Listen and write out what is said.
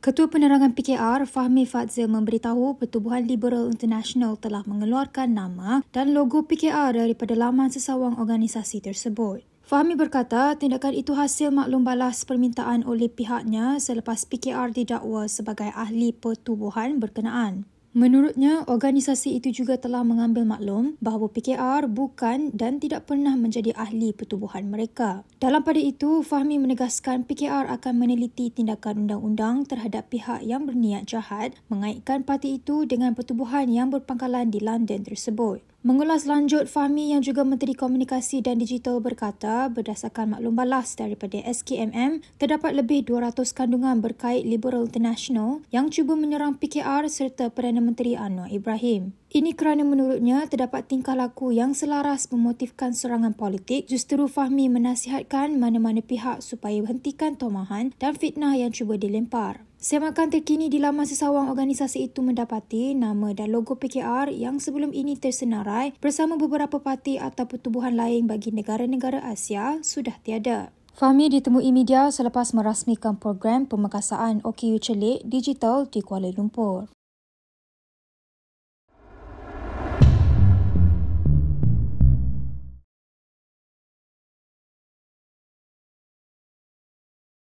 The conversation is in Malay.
Ketua Penerangan PKR Fahmi Fadzil memberitahu Pertubuhan Liberal International telah mengeluarkan nama dan logo PKR daripada laman sesawang organisasi tersebut. Fahmi berkata tindakan itu hasil maklum balas permintaan oleh pihaknya selepas PKR didakwa sebagai ahli pertubuhan berkenaan. Menurutnya, organisasi itu juga telah mengambil maklum bahawa PKR bukan dan tidak pernah menjadi ahli pertubuhan mereka. Dalam pada itu, Fahmi menegaskan PKR akan meneliti tindakan undang-undang terhadap pihak yang berniat jahat mengaitkan parti itu dengan pertubuhan yang berpangkalan di London tersebut. Mengulas lanjut Fahmi yang juga Menteri Komunikasi dan Digital berkata, berdasarkan maklum balas daripada SKMM, terdapat lebih 200 kandungan berkait Liberal International yang cuba menyerang PKR serta Perdana Menteri Anwar Ibrahim. Ini kerana menurutnya terdapat tingkah laku yang selaras memotifkan serangan politik. Justeru Fahmi menasihatkan mana-mana pihak supaya hentikan tomahan dan fitnah yang cuba dilempar. Semakan terkini di laman sesawang organisasi itu mendapati nama dan logo PKR yang sebelum ini tersenarai bersama beberapa parti atau pertubuhan lain bagi negara-negara Asia sudah tiada. Fahmi ditemui media selepas merasmikan program pemekasaan OKU Celik Digital di Kuala Lumpur.